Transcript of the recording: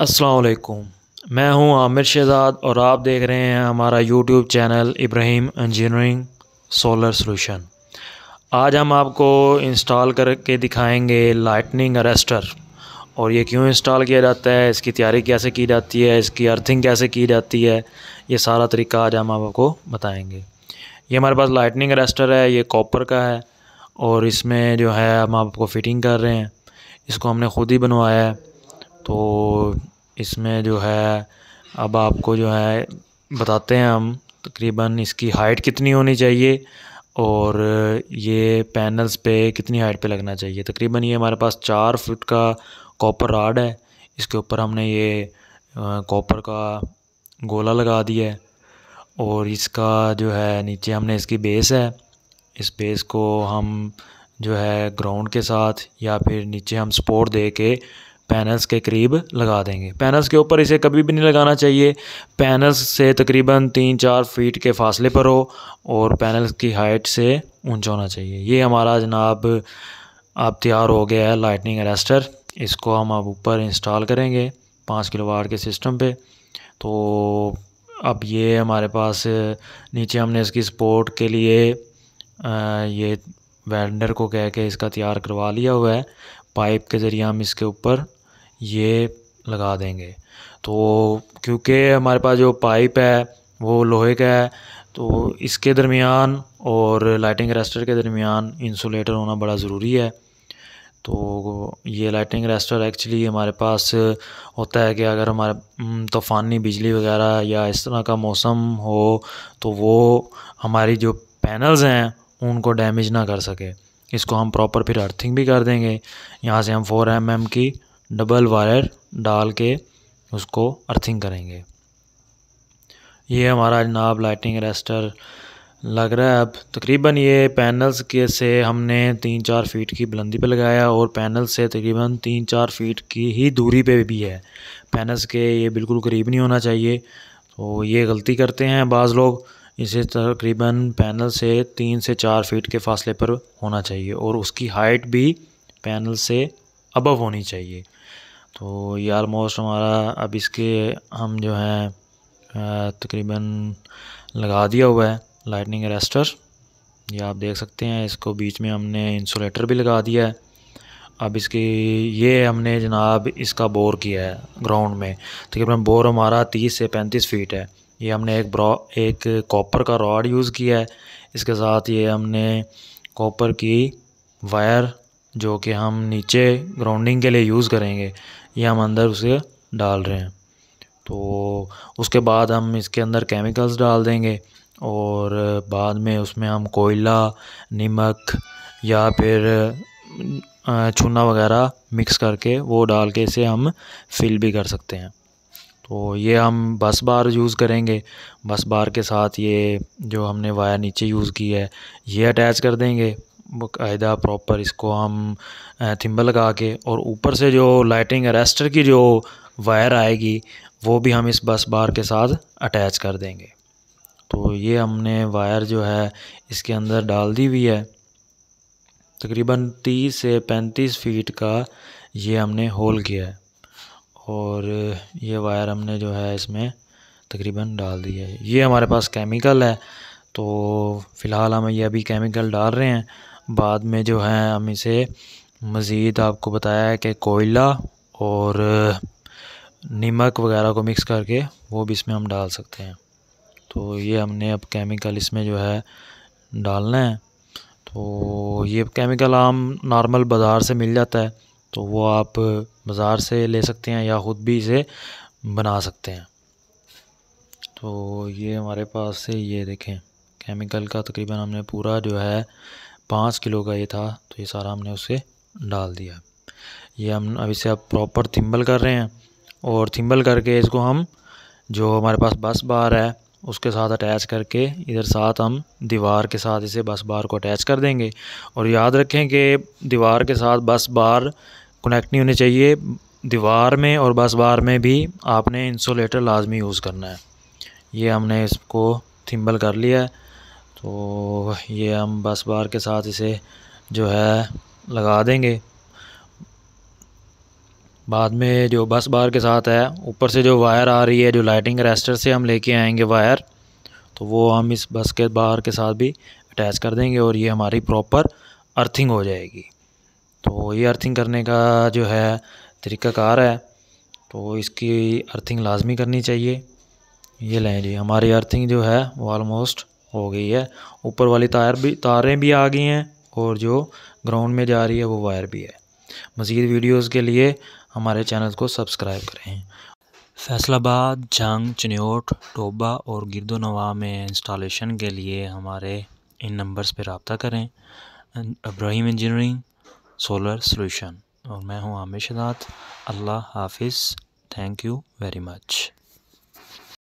असलकुम मैं हूं आमिर शहजाद और आप देख रहे हैं हमारा YouTube channel Ibrahim engineering solar solution आज हम आपको इंस्टॉल करके दिखाएंगे लाइटनिंग अरेस्टर और ये क्यों इंस्टॉल किया जाता है इसकी तैयारी कैसे की जाती है इसकी अर्थिंग कैसे की जाती है ये सारा तरीका आज हम आपको बताएंगे ये हमारे पास लाइटनिंग अरेस्टर है ये कॉपर का है और इसमें जो है हम आपको फ़िटिंग कर रहे हैं इसको हमने खुद ही बनवाया है तो इसमें जो है अब आपको जो है बताते हैं हम तकरीबन इसकी हाइट कितनी होनी चाहिए और ये पैनल्स पे कितनी हाइट पे लगना चाहिए तकरीबन ये हमारे पास चार फुट का कॉपर राड है इसके ऊपर हमने ये कॉपर का गोला लगा दिया है और इसका जो है नीचे हमने इसकी बेस है इस बेस को हम जो है ग्राउंड के साथ या फिर नीचे हम सपोर्ट दे के पैनल्स के करीब लगा देंगे पैनल्स के ऊपर इसे कभी भी नहीं लगाना चाहिए पैनल्स से तकरीबन तीन चार फीट के फासले पर हो और पैनल्स की हाइट से ऊंचा होना चाहिए ये हमारा जनाब अब तैयार हो गया है लाइटनिंग अरेस्टर इसको हम अब ऊपर इंस्टॉल करेंगे पाँच किलो वाट के सिस्टम पे तो अब ये हमारे पास नीचे हमने इसकी सपोर्ट के लिए ये वेल्डर को कह के इसका तैयार करवा लिया हुआ है पाइप के ज़रिए हम इसके ऊपर ये लगा देंगे तो क्योंकि हमारे पास जो पाइप है वो लोहे का है तो इसके दरमियान और लाइटिंग रेस्टर के दरमियान इंसुलेटर होना बड़ा ज़रूरी है तो ये लाइटिंग रेस्टर एक्चुअली हमारे पास होता है कि अगर हमारे हम्म, तूफ़ानी बिजली वगैरह या इस तरह का मौसम हो तो वो हमारी जो पैनल्स हैं उनको डैमेज ना कर सके इसको हम प्रॉपर फिर अर्थिंग भी कर देंगे यहाँ से हम फोर एम mm की डबल वायर डाल के उसको अर्थिंग करेंगे ये हमारा जनाब लाइटिंग रेस्टर लग रहा है अब तकरीबन ये पैनल्स के से हमने तीन चार फीट की बुलंदी पे लगाया और पैनल से तकरीबन तीन चार फीट की ही दूरी पे भी है पैनल्स के ये बिल्कुल करीब नहीं होना चाहिए तो ये गलती करते हैं बाज़ लोग इसे तकरीबन पैनल से तीन से चार फीट के फासले पर होना चाहिए और उसकी हाइट भी पैनल से अबव होनी चाहिए तो ये आलमोस्ट हमारा अब इसके हम जो है तकरीबन लगा दिया हुआ है लाइटनिंग रेस्टर ये आप देख सकते हैं इसको बीच में हमने इंसुलेटर भी लगा दिया है अब इसकी ये हमने जनाब इसका बोर किया है ग्राउंड में तकरीबन बोर हमारा तीस से पैंतीस फीट है ये हमने एक ब्रॉ एक कॉपर का रॉड यूज़ किया है इसके साथ ये हमने कॉपर की वायर जो कि हम नीचे ग्राउंडिंग के लिए यूज़ करेंगे ये हम अंदर उसे डाल रहे हैं तो उसके बाद हम इसके अंदर केमिकल्स डाल देंगे और बाद में उसमें हम कोयला नमक या फिर चूना वगैरह मिक्स करके वो डाल के इसे हम फिल भी कर सकते हैं तो ये हम बस बार यूज़ करेंगे बस बार के साथ ये जो हमने वायर नीचे यूज़ की है ये अटैच कर देंगे बायदा प्रॉपर इसको हम थिम्बल लगा के और ऊपर से जो लाइटिंग अरेस्टर की जो वायर आएगी वो भी हम इस बस बार के साथ अटैच कर देंगे तो ये हमने वायर जो है इसके अंदर डाल दी हुई है तकरीबन 30 से 35 फीट का ये हमने होल किया है और ये वायर हमने जो है इसमें तकरीबन डाल दी है ये हमारे पास केमिकल है तो फ़िलहाल हम ये अभी केमिकल डाल रहे हैं बाद में जो है हम इसे मज़ीद आपको बताया कि कोयला और नमक वगैरह को मिक्स करके वो भी इसमें हम डाल सकते हैं तो ये हमने अब केमिकल इसमें जो है डालना है तो ये केमिकल आम नॉर्मल बाज़ार से मिल जाता है तो वो आप बाज़ार से ले सकते हैं या ख़ुद भी इसे बना सकते हैं तो ये हमारे पास से ये देखें केमिकल का तकरीबन हमने पूरा जो है पाँच किलो का ये था तो ये सारा हमने उसे डाल दिया ये हम अब इसे अब प्रॉपर थिम्बल कर रहे हैं और थिम्बल करके इसको हम जो हमारे पास बस बार है उसके साथ अटैच करके इधर साथ हम दीवार के साथ इसे बस बार को अटैच कर देंगे और याद रखें कि दीवार के साथ बस बार कनेक्ट नहीं होने चाहिए दीवार में और बस बार में भी आपने इंसोलेटर लाजमी यूज़ करना है ये हमने इसको थिम्बल कर लिया है तो ये हम बस बार के साथ इसे जो है लगा देंगे बाद में जो बस बार के साथ है ऊपर से जो वायर आ रही है जो लाइटिंग रेस्टर से हम लेके आएंगे वायर तो वो हम इस बस के बार के साथ भी अटैच कर देंगे और ये हमारी प्रॉपर अर्थिंग हो जाएगी तो ये अर्थिंग करने का जो है तरीकाकार है तो इसकी अर्थिंग लाजमी करनी चाहिए ये लें जी हमारी अर्थिंग जो है वो आलमोस्ट हो गई है ऊपर वाली तार भी तारें भी आ गई हैं और जो ग्राउंड में जा रही है वो वायर भी है मज़ीद वीडियोज़ के लिए हमारे चैनल को सब्सक्राइब करें फैसलाबाद जंग चनेट टोबा और गिरदो नवा में इंस्टॉलेशन के लिए हमारे इन नंबर्स पर रबता करें अब्राहिम इंजीनियरिंग सोलर सोल्यूशन और मैं हूँ आमिर शदात अल्लाह हाफिज़ थैंक यू वेरी मच